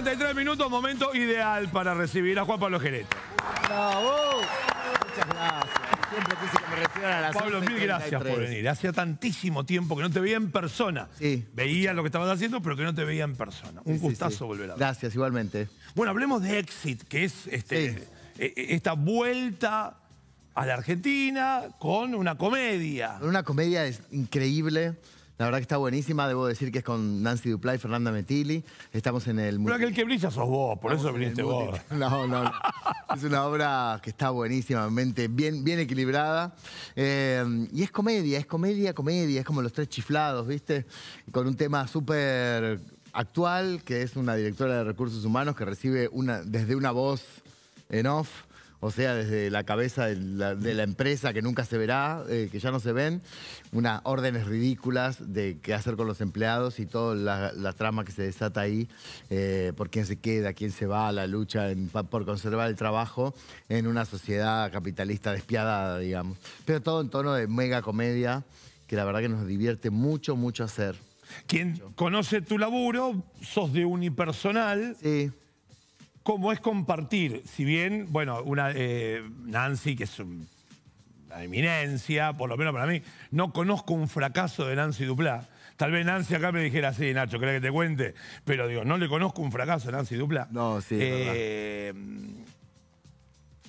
33 minutos, momento ideal para recibir a Juan Pablo Gereto. ¡Bravo! Muchas gracias. Siempre quise que me a las Pablo, mil gracias por venir. Hacía tantísimo tiempo que no te veía en persona. Veía lo que estabas haciendo, pero que no te veía en persona. Un gustazo volver a ver. Gracias, igualmente. Bueno, hablemos de Exit, que es este, eh, eh, esta vuelta a la Argentina con una comedia. Una comedia increíble. La verdad que está buenísima, debo decir que es con Nancy Duplay, Fernanda Metilli. Estamos en el... Pero aquel que brilla sos vos, por eso viniste vos. No, no, es una obra que está buenísima, mente bien, bien equilibrada. Eh, y es comedia, es comedia, comedia, es como los tres chiflados, ¿viste? Con un tema súper actual, que es una directora de recursos humanos que recibe una, desde una voz en off o sea, desde la cabeza de la, empresa que nunca se verá, eh, que ya no se ven, unas órdenes ridículas de qué hacer con los empleados y toda la, trama que se desata ahí, eh, por quién se queda, quién se va, la lucha por conservar el trabajo en una sociedad capitalista despiadada, digamos. Pero todo en tono de mega comedia, que la verdad que nos divierte mucho, mucho hacer. Quien conoce tu laburo, sos de unipersonal. Sí. ¿Cómo es compartir, si bien, bueno, una, eh, Nancy, que es una eminencia, por lo menos para mí, no conozco un fracaso de Nancy Duplá. Tal vez Nancy acá me dijera, sí, Nacho, creo que te cuente? Pero digo, no le conozco un fracaso a Nancy Duplá. No, sí, eh,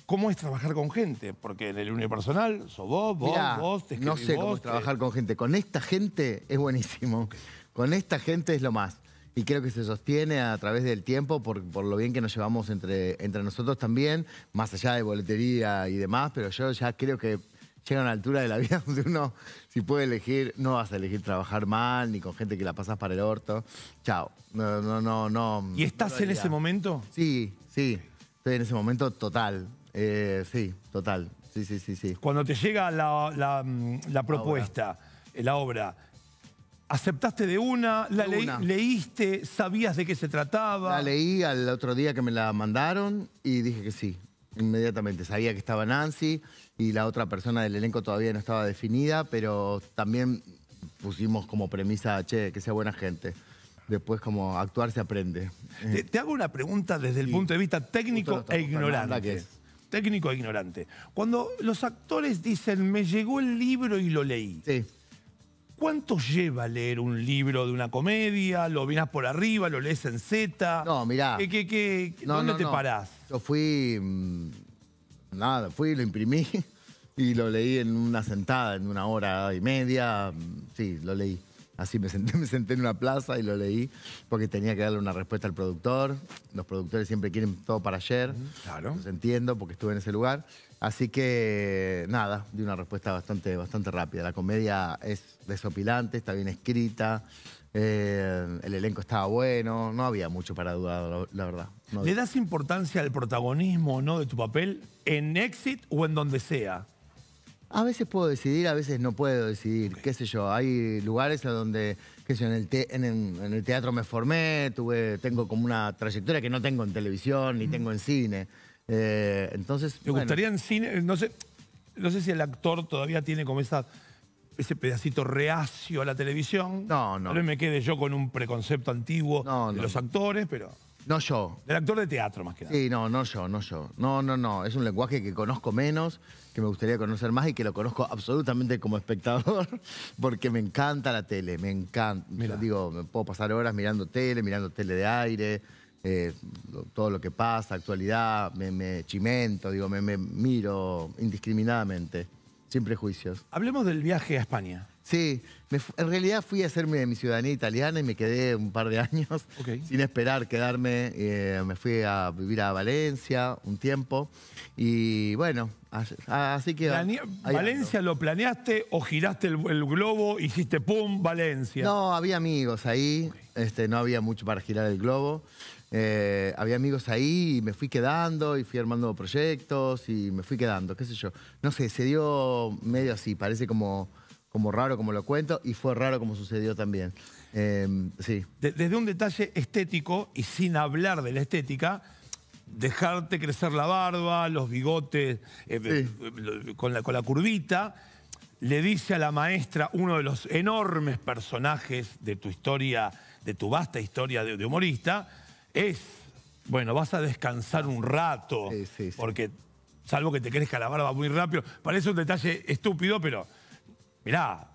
¿Cómo es trabajar con gente? Porque en el unipersonal sos vos, vos, vos, No sé cómo trabajar con gente. Con esta gente es buenísimo. Con esta gente es lo más. Y creo que se sostiene a través del tiempo por, por lo bien que nos llevamos entre, entre nosotros también, más allá de boletería y demás, pero yo ya creo que llega a una altura de la vida donde uno, si puede elegir, no vas a elegir trabajar mal, ni con gente que la pasas para el orto. Chao. No, no, no, no. ¿Y estás en ese momento? Sí, sí. Estoy en ese momento total. Eh, sí, total. Sí, sí, sí, sí. Cuando te llega la, la, mm, propuesta, la obra aceptaste de una, la leíste, sabías de qué se trataba. La leí al otro día que me la mandaron y dije que sí, inmediatamente. Sabía que estaba Nancy y la otra persona del elenco todavía no estaba definida, pero también pusimos como premisa, che, que sea buena gente. Después, como actuar se aprende. Te, hago una pregunta desde el punto de vista técnico e ignorante. Técnico e ignorante. Cuando los actores dicen, me llegó el libro y lo leí. Sí ¿Cuánto lleva leer un libro de una comedia? ¿Lo miras por arriba? ¿Lo lees en Z? No, mirá. ¿Dónde te parás? Yo fui... Mm, nada, fui, lo imprimí y lo leí en una sentada, en una hora y media. Mm, sí, lo leí. Así me senté, me senté en una plaza y lo leí porque tenía que darle una respuesta al productor. Los productores siempre quieren todo para ayer. Claro. Los entiendo porque estuve en ese lugar. Así que nada, di una respuesta bastante, bastante rápida. La comedia es desopilante, está bien escrita, eh, el elenco estaba bueno, no había mucho para dudar, la, verdad. ¿Le das importancia al protagonismo o no de tu papel en Exit o en donde sea? A veces puedo decidir, a veces no puedo decidir, qué sé yo. Hay lugares a donde, qué sé yo, en el, teatro me formé, tuve, tengo como una trayectoria que no tengo en televisión ni tengo en cine. Eh, entonces. Me gustaría en cine, no sé, no sé si el actor todavía tiene como ese pedacito reacio a la televisión. No, no. Tal me quede yo con un preconcepto antiguo de los actores, pero. No yo. Del actor de teatro, más que nada. Sí, no, no yo, no yo. No, no, no. Es un lenguaje que conozco menos, que me gustaría conocer más y que lo conozco absolutamente como espectador, porque me encanta la tele, me encanta. Digo, me puedo pasar horas mirando tele, mirando tele de aire. Eh, todo lo que pasa, actualidad, me, chimento, digo, me, miro indiscriminadamente, sin prejuicios. Hablemos del viaje a España. Sí, en realidad fui a hacerme mi ciudadanía italiana y me quedé un par de años sin esperar quedarme. Eh, me fui a vivir a Valencia un tiempo y bueno, así que... ¿Valencia lo planeaste o giraste el, globo, hiciste pum, Valencia? No, había amigos ahí, este, no había mucho para girar el globo. Eh, había amigos ahí y me fui quedando y fui armando proyectos y me fui quedando, qué sé yo. No sé, se dio medio así, parece como, como raro como lo cuento y fue raro como sucedió también. Em, desde un detalle estético y sin hablar de la estética, dejarte crecer la barba, los bigotes eh, eh, con, la, con la curvita, le dice a la maestra, uno de los enormes personajes de tu historia, de tu vasta historia de humorista, es, bueno, vas a descansar un rato, porque salvo que te crezca la barba muy rápido, parece un detalle estúpido, pero mirá,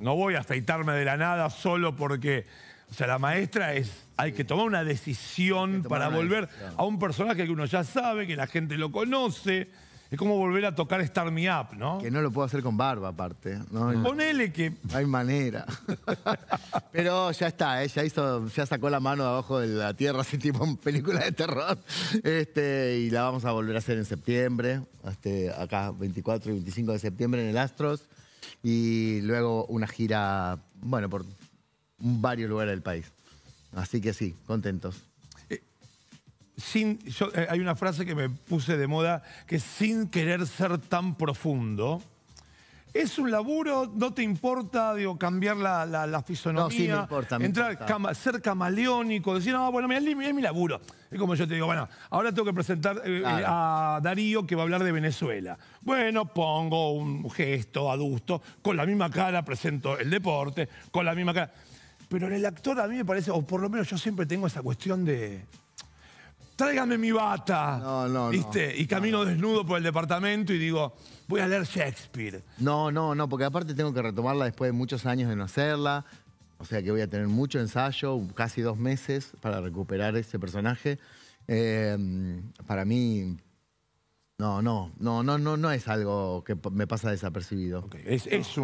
no voy a afeitarme de la nada solo porque, o sea, la maestra es, hay que tomar una decisión para volver a un personaje que uno ya sabe, que la gente lo conoce. Es como volver a tocar Star Me Up, ¿no? Que no lo puedo hacer con barba, aparte. No ah. Ponele que... hay manera. Pero ya está, ¿eh? ya, hizo, ya sacó la mano de abajo de la tierra, así tipo en película de terror. Este, y la vamos a volver a hacer en septiembre, este, acá 24 y 25 de septiembre en el Astros. Y luego una gira, bueno, por varios lugares del país. Así que sí, contentos. Eh, hay una frase que me puse de moda, que es sin querer ser tan profundo. Es un laburo, no te importa digo, cambiar la, la, fisonomía. No, sí me importa. entrar, ser camaleónico, decir, no, bueno, mira, es mi laburo. Es como yo te digo, bueno, ahora tengo que presentar eh, eh, a Darío que va a hablar de Venezuela. Bueno, pongo un gesto adusto, con la misma cara presento el deporte, con la misma cara. Pero en el actor a mí me parece, o por lo menos yo siempre tengo esa cuestión de tráigame mi bata. No, no, no. ¿Viste? Y camino desnudo por el departamento y digo, voy a leer Shakespeare. No, no, no, porque aparte tengo que retomarla después de muchos años de no hacerla. O sea que voy a tener mucho ensayo, casi dos meses para recuperar ese personaje. Em, para mí, no, no, no, no, no, no es algo que me pasa desapercibido. Es, es,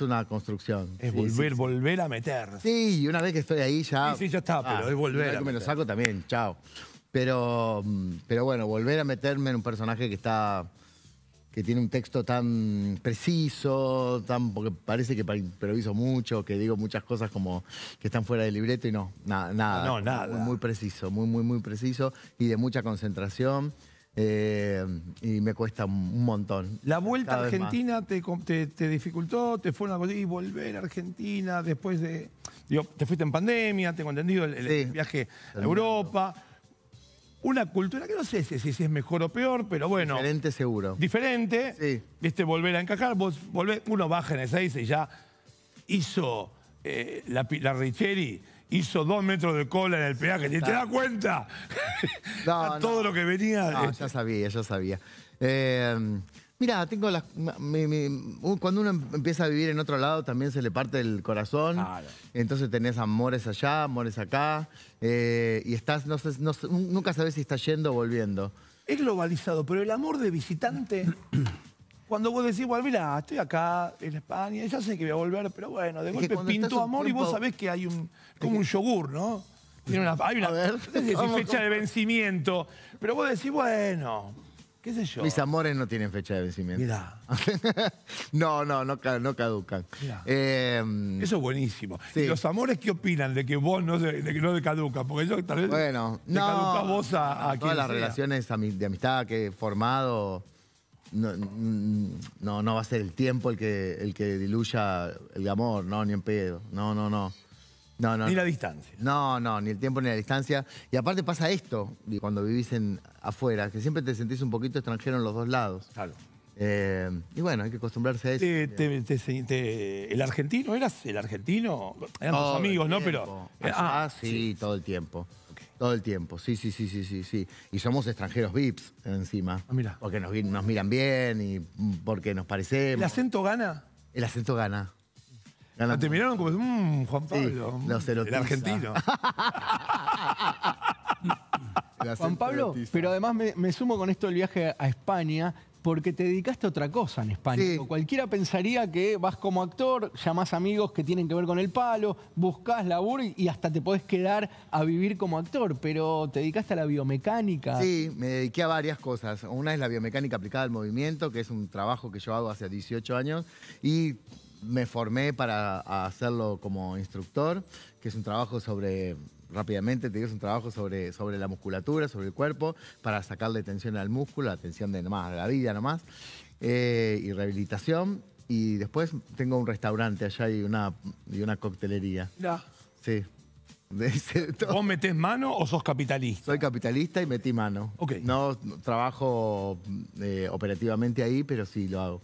una construcción. Es volver, volver a meter. Sí, una vez que estoy ahí ya. Sí, ya está, pero ah, es volver. me lo saco también, chao. Pero, mm, pero bueno, volver a meterme en un personaje que está que tiene un texto tan preciso, tan porque parece que improviso mucho, que digo muchas cosas como que están fuera del libreto y no, nada, nada. nada. Muy, preciso, muy, muy, muy preciso y de mucha concentración. Eh, y me cuesta un montón. ¿La vuelta a Argentina te, te, dificultó? ¿Te fue una Y volver a Argentina después de. te fuiste en pandemia, tengo entendido el, viaje a Europa una cultura que no sé si, si es mejor o peor, pero bueno. Diferente seguro. Diferente. Sí. Este, volver a encajar. Vos uno baja en el 6 y ya hizo eh, la, la Richeri hizo dos metros de cola en el peaje. ni te das cuenta? No, todo lo que venía. No, ya sabía, ya sabía. Eh, Mira, tengo las. cuando uno empieza a vivir en otro lado, también se le parte el corazón. Claro. Entonces tenés amores allá, amores acá. Eh, y estás, nunca sabes si estás yendo o volviendo. Es globalizado, pero el amor de visitante, cuando vos decís, bueno, mira, estoy acá en España, ya sé que voy a volver, pero bueno, de golpe pintó amor y vos sabés que hay un, como un yogur, ¿no? Tiene una, hay una fecha de vencimiento, pero vos decís, bueno, mis amores no tienen fecha de vencimiento. Mirá. no, no, no, caducan. Em, Eso es buenísimo. los amores qué opinan de que vos no, de que te Porque yo tal vez bueno, te no, vos a, las relaciones de amistad que he formado... No, no, va a ser el tiempo el que, el que diluya el amor, no, ni en pedo. No, no, no. Ni la distancia. No, no, ni el tiempo ni la distancia. Y aparte pasa esto, cuando vivís en, afuera, que siempre te sentís un poquito extranjero en los dos lados. Claro. Eh, y bueno, hay que acostumbrarse a eso. ¿El argentino? ¿Eras el argentino? Eran amigos, ¿no? Pero. ah, ah sí, todo el tiempo. Todo el tiempo, sí, sí, sí, sí, sí, sí. Y somos extranjeros VIPs encima. Ah, mira. Porque nos, nos miran bien y porque nos parecemos. ¿El acento gana? El acento gana. Te miraron como, mm, Juan Pablo. el argentino. Juan Pablo, pero además me, sumo con esto del viaje a España, porque te dedicaste a otra cosa en España. Cualquiera pensaría que vas como actor, llamás amigos que tienen que ver con el palo, buscás labor y hasta te podés quedar a vivir como actor, pero te dedicaste a la biomecánica. Sí, me dediqué a varias cosas. Una es la biomecánica aplicada al movimiento, que es un trabajo que yo hago hace 18 años, y me formé para hacerlo como instructor, que es un trabajo sobre, rápidamente te digo, es un trabajo sobre, sobre la musculatura, sobre el cuerpo, para sacarle tensión al músculo, la tensión de nomás, la vida nomás, eh, y rehabilitación. Y después tengo un restaurante allá y una, y una coctelería. Ya. Sí. ¿Vos metés mano o sos capitalista? Soy capitalista y metí mano. Okay. No trabajo eh, operativamente ahí, pero sí lo hago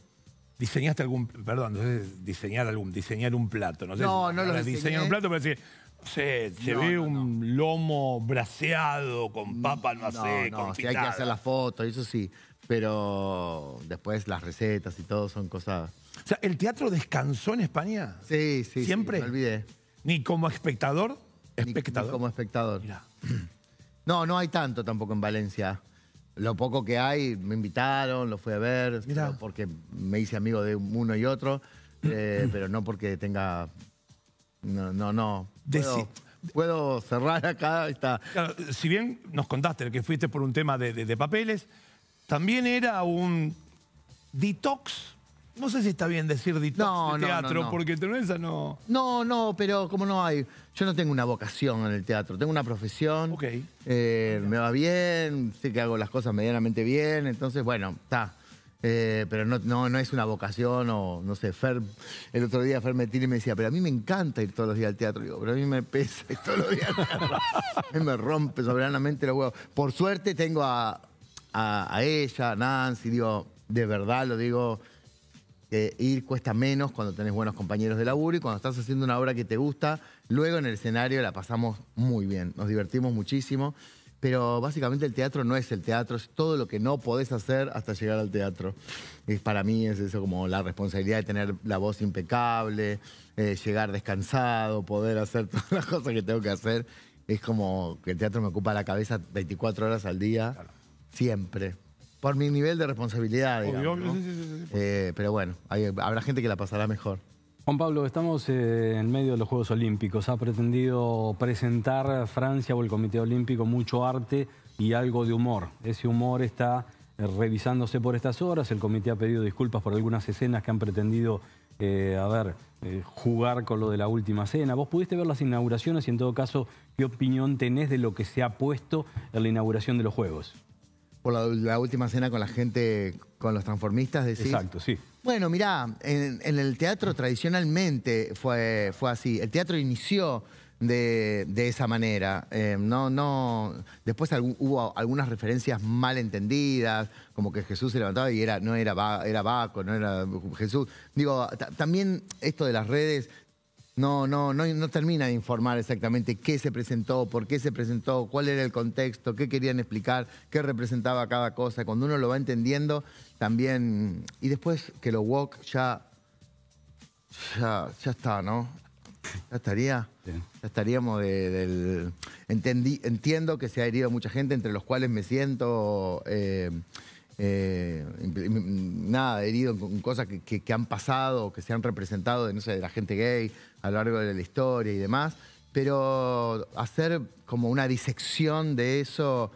diseñaste algún, perdón, no diseñar algún, diseñar un plato, no sé. No, no lo Diseñar un plato, pero decir, se, ve un lomo braseado con papa, no, sé, no, no, sí hay que hacer la foto, eso sí. Pero después las recetas y todo son cosas... O sea, ¿el teatro descansó en España? Sí, sí. ¿Siempre? me olvidé. ¿Ni como espectador? Espectador. como espectador. No, no hay tanto tampoco en Valencia. Lo poco que hay, me invitaron, lo fui a ver, porque me hice amigo de uno y otro, eh, pero no porque tenga... No, no, no. Puedo, cerrar acá está. si bien nos contaste que fuiste por un tema de papeles, también era un detox no sé si está bien decir detox de teatro, no, no. porque no... No, no, pero como no hay... Yo no tengo una vocación en el teatro, tengo una profesión. Ok. Eh, me va bien, sé que hago las cosas medianamente bien, entonces, bueno, está. Eh, pero no, no, es una vocación o, no sé, Fer, el otro día Fer me me decía, pero a mí me encanta ir todos los días al teatro. digo, pero a mí me pesa ir todos los días al teatro. a mí me rompe soberanamente los huevos. Por suerte tengo a, a ella, a Nancy, digo, de verdad lo digo ir cuesta menos cuando tenés buenos compañeros de laburo y cuando estás haciendo una obra que te gusta, luego en el escenario la pasamos muy bien, nos divertimos muchísimo. Pero básicamente el teatro no es el teatro, es todo lo que no podés hacer hasta llegar al teatro. para mí es eso como la responsabilidad de tener la voz impecable, eh, llegar descansado, poder hacer todas las cosas que tengo que hacer. Es como que el teatro me ocupa la cabeza 24 horas al día, siempre por mi nivel de responsabilidad, digamos, eh, pero bueno, habrá gente que la pasará mejor. Juan Pablo, estamos eh, en medio de los Juegos Olímpicos. Ha pretendido presentar Francia o el Comité Olímpico mucho arte y algo de humor. Ese humor está eh, revisándose por estas horas. El comité ha pedido disculpas por algunas escenas que han pretendido, a ver, jugar con lo de la última cena. ¿Vos pudiste ver las inauguraciones y en todo caso, qué opinión tenés de lo que se ha puesto en la inauguración de los Juegos? por la, última cena con la gente, con los transformistas, decís. Exacto, sí. Bueno, mirá, en, el teatro tradicionalmente fue, fue así. El teatro inició de, esa manera. Eh, no, no. Después hubo algunas referencias mal entendidas, como que Jesús se levantaba y era, no era, era Baco, no era Jesús. Digo, también esto de las redes no, no, no, termina de informar exactamente qué se presentó, por qué se presentó, cuál era el contexto, qué querían explicar, qué representaba cada cosa. Cuando uno lo va entendiendo, también. Y después que lo walk ya. Ya, está, ¿no? Ya estaría. Ya estaríamos de, del. entiendo que se ha herido mucha gente, entre los cuales me siento. Eh, eh, nada, herido con cosas que, han pasado, que se han representado de, no sé, de la gente gay a lo largo de la historia y demás. Pero hacer como una disección de eso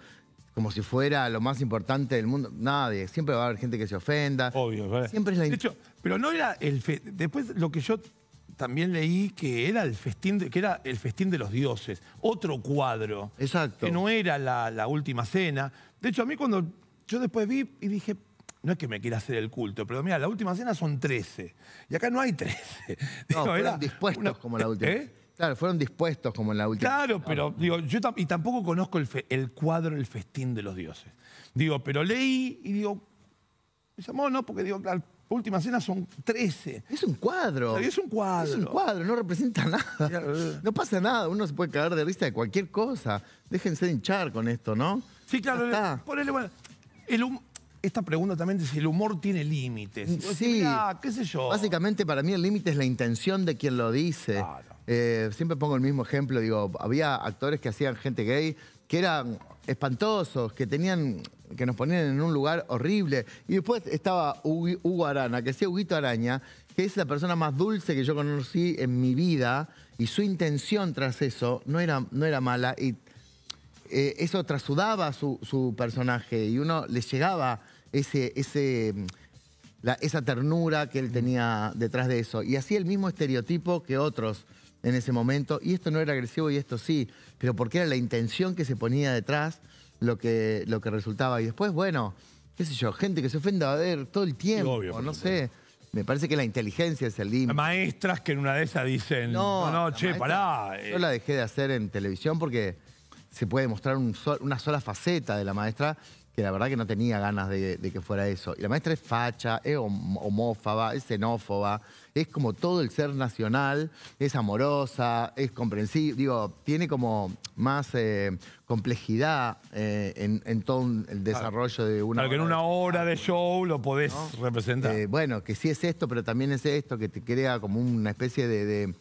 como si fuera lo más importante del mundo. Nadie, siempre va a haber gente que se ofenda. Obvio, eh. Siempre es la... De pero no era el... Después lo que yo también leí que era el festín de, que era el festín de los dioses, otro cuadro. Exacto. Que no era la, la última cena. De hecho, a mí cuando yo después vi y dije, no es que me quiera hacer el culto, pero mira, la última cena son 13. Y acá no hay 13. ¿Eh? fueron dispuestos como la última. Claro, fueron dispuestos como en la última. Claro, pero digo, yo y tampoco conozco el, cuadro, el festín de los dioses. Digo, pero leí y digo, me llamó, no, porque digo, la última cena son 13. Es un cuadro. es un cuadro. Es un cuadro, no representa nada. Eh. No pasa nada, uno se puede cagar de risa de cualquier cosa. Déjense hinchar con esto, ¿no? Sí, claro, ponele, bueno, esta pregunta también dice, el humor tiene límites. Sí, qué sé yo. Básicamente para mí el límite es la intención de quien lo dice. Eh, siempre pongo el mismo ejemplo, digo, había actores que hacían gente gay que eran espantosos, que tenían que nos ponían en un lugar horrible. Y después estaba Hugo, Arana, que decía Huguito Araña, que es la persona más dulce que yo conocí en mi vida, y su intención tras eso no era, no era mala, y eh, eso trasudaba su, personaje y uno le llegaba ese, esa ternura que él tenía detrás de eso. Y hacía el mismo estereotipo que otros en ese momento, y esto no era agresivo y esto sí, pero porque era la intención que se ponía detrás lo que, lo que resultaba. Y después, bueno, qué sé yo, gente que se ofende a ver todo el tiempo, no sé. Me parece que la inteligencia es el límite. Maestras que en una de esas dicen, no, no, no che, pará. Yo la eh". dejé de hacer en televisión porque se puede mostrar una sola faceta de la maestra que la verdad que no tenía ganas de, que fuera eso. Y la maestra es facha, es homófoba, es xenófoba, es como todo el ser nacional, es amorosa, es comprensible, digo, tiene como más eh, complejidad eh, en, todo el desarrollo de una... Claro, que en una hora de show lo podés representar. Eh, bueno, que sí es esto, pero también es esto, que te crea como una especie de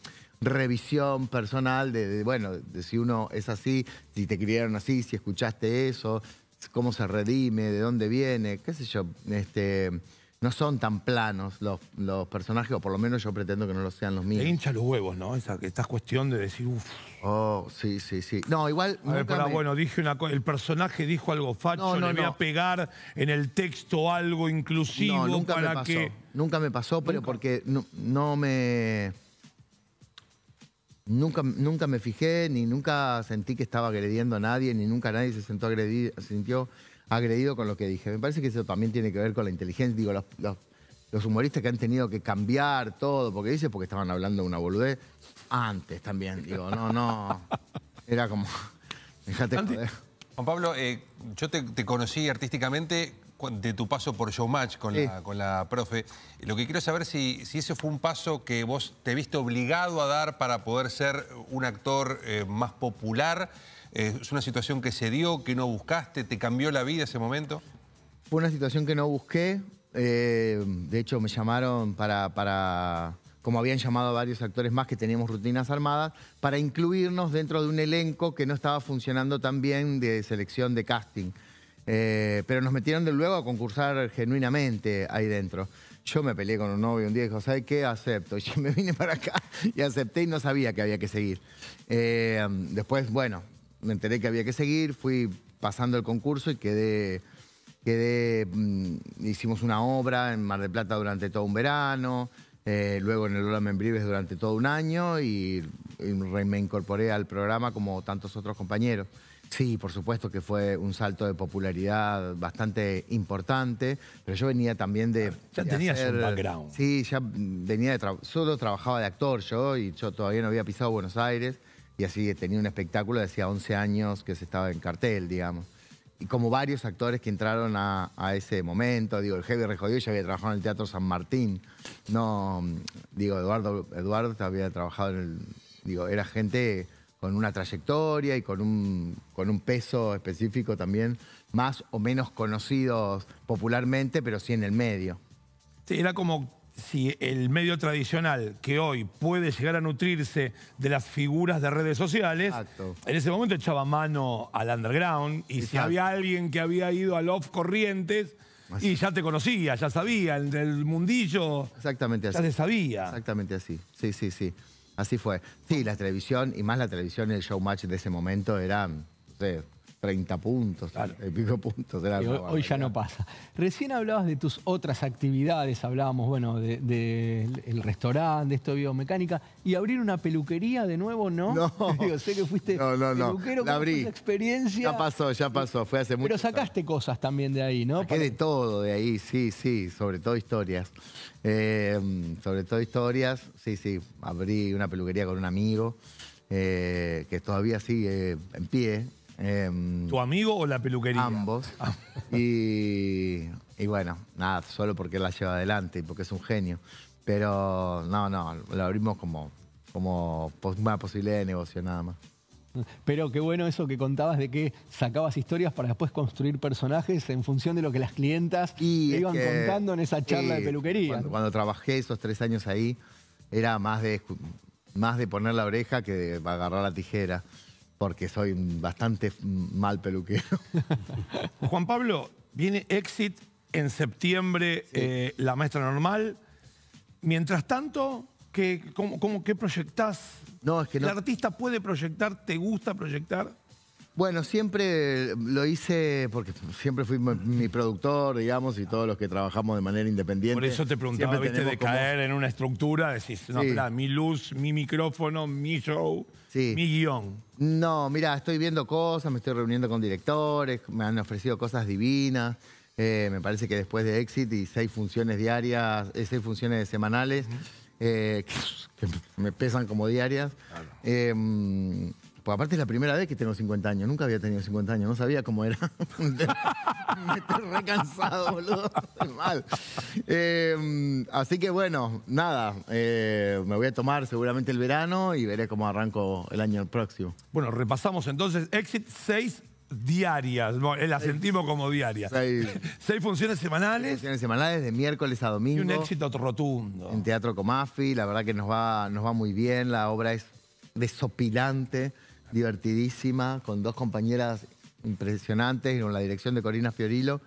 revisión personal de, bueno, de si uno es así, si te criaron así, si escuchaste eso, cómo se redime, de dónde viene, qué sé yo. Este, no son tan planos los, personajes, o por lo menos yo pretendo que no lo sean los míos. Te hincha los huevos, ¿no? Esa, esta cuestión de decir, uff. Oh, sí, sí, sí. No, igual. bueno, dije una El personaje dijo algo facho, no, le voy a pegar en el texto algo inclusivo nunca me pasó. Nunca me pasó, pero porque no, me. Nunca, nunca me fijé, ni nunca sentí que estaba agrediendo a nadie, ni nunca nadie se sentó agredido, sintió agredido con lo que dije. Me parece que eso también tiene que ver con la inteligencia. Digo, los, humoristas que han tenido que cambiar todo, porque dice, porque estaban hablando una boludez antes también. Digo, no, no. Era como, Juan Pablo, eh, yo te conocí artísticamente de tu paso por Showmatch con, la, con la profe. Lo que quiero saber si, si ese fue un paso que vos te viste obligado a dar para poder ser un actor eh, más popular. Eh, ¿Es una situación que se dio, que no buscaste? ¿Te cambió la vida ese momento? Fue una situación que no busqué. Eh, de hecho, me llamaron para, para, como habían llamado a varios actores más que teníamos rutinas armadas, para incluirnos dentro de un elenco que no estaba funcionando tan bien de selección de casting. Eh, pero nos metieron de luego a concursar genuinamente ahí dentro. Yo me peleé con un novio un día y dijo, ¿sabes qué? Acepto. Y me vine para acá y acepté y no sabía que había que seguir. Eh, después, bueno, me enteré que había que seguir, fui pasando el concurso y quedé... Mm, hicimos una obra en Mar del Plata durante todo un verano, eh, luego en el Lola Membrives durante todo un año y me incorporé al programa como tantos otros compañeros. Sí, por supuesto que fue un salto de popularidad bastante importante, pero yo venía también de... Ah, ya tenía tenías un background. Sí, ya venía de... solo trabajaba de actor yo y yo todavía no había pisado Buenos Aires y así tenía un espectáculo de hacía 11 años que se estaba en cartel, digamos. Y como varios actores que entraron a, ese momento, digo, el Heavy Rejodido ya había trabajado en el Teatro San Martín, no, digo, Eduardo, Eduardo había trabajado en el... Digo, era gente con una trayectoria y con un, con un peso específico también, más o menos conocidos popularmente, pero sí en el medio. era como si el medio tradicional que hoy puede llegar a nutrirse de las figuras de redes sociales, en ese momento echaba mano al underground y si había alguien que había ido al off corrientes y ya te conocía, ya sabía, el, del mundillo. Exactamente así. Ya te sabía. Exactamente así. Sí, sí, sí. Así fue. Sí, la televisión, y más la televisión, el showmatch de ese momento eran... 30 puntos, el pico puntos. Era hoy, ya no pasa. Recién hablabas de tus otras actividades, hablábamos, bueno, del restaurante, de esto de biomecánica, y abrir una peluquería de nuevo, ¿no? No. Digo, sé que fuiste no, no, peluquero La abrí. experiencia. Ya pasó, ya pasó, fue hace mucho Pero sacaste cosas también de ahí, ¿no? Que de todo de ahí, sí, sí, sobre todo historias. Eh, sobre todo historias, sí, sí, abrí una peluquería con un amigo. Eh, que todavía sigue en pie, Em, ¿Tu amigo o la peluquería? Ambos. Y, y, bueno, nada, solo porque la lleva adelante y porque es un genio. Pero no, no, lo abrimos como, como una posibilidad de negocio nada más. Pero qué bueno eso que contabas de que sacabas historias para después construir personajes en función de lo que las clientas iban contando en esa charla de peluquería. Cuando, trabajé esos tres años ahí, era más de, más de poner la oreja que de agarrar la tijera porque soy bastante mal peluquero. Juan Pablo, viene Exit en septiembre, eh, la maestra normal. Mientras tanto, ¿qué, cómo, proyectás? No, es que ¿El artista puede proyectar? ¿Te gusta proyectar? Bueno, siempre lo hice porque siempre fui mi productor, digamos, y todos los que trabajamos de manera independiente. Por eso te preguntaba, viste, de caer en una estructura, decís, no, mira, mi luz, mi micrófono, mi show, mi guión. No, mira, estoy viendo cosas, me estoy reuniendo con directores, me han ofrecido cosas divinas. Eh, me parece que después de Exit y seis funciones diarias, eh, seis funciones semanales, eh, que, me pesan como diarias. Em, pues, aparte es la primera vez que tengo 50 años. Nunca había tenido 50 años. No sabía cómo era. me estoy recansado, boludo. Estoy mal. Eh, así que bueno, nada. Eh, me voy a tomar seguramente el verano y veré cómo arranco el año próximo. Bueno, repasamos entonces. Exit 6 diarias, eh, la sentimos como diaria. ...6 funciones semanales. funciones semanales de miércoles a domingo. Y un éxito rotundo. En Teatro Comafi, la verdad que nos nos va muy bien, la obra es desopilante divertidísima, con dos compañeras impresionantes, con la dirección de Corina Fiorilo.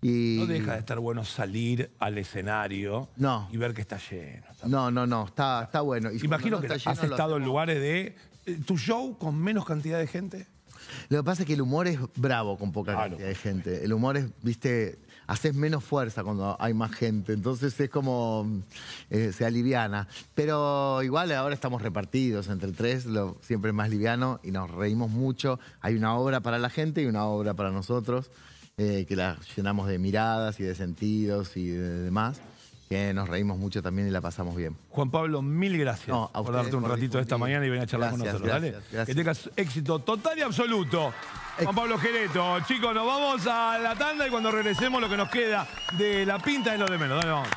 Y... No deja de estar bueno salir al escenario y ver que está lleno. no, no, no, está, está bueno. Imagino que has estado en lugares de... Eh, ¿Tu show con menos cantidad de gente? Lo que pasa es que el humor es bravo con poca ah, cantidad de gente. El humor es, viste, haces menos fuerza cuando hay más gente. Entonces es como, eh, se aliviana. Pero igual ahora estamos repartidos entre tres, lo, siempre es más liviano y nos reímos mucho. Hay una obra para la gente y una obra para nosotros, eh, que la llenamos de miradas y de sentidos y demás que nos reímos mucho también y la pasamos bien. Juan Pablo, mil gracias por darte un ratito de esta mañana y venir a charlar con nosotros. Que tengas éxito total y absoluto. Juan Pablo Gereto. Chicos, nos vamos a la tanda y cuando regresemos lo que nos queda de la pinta es lo de menos.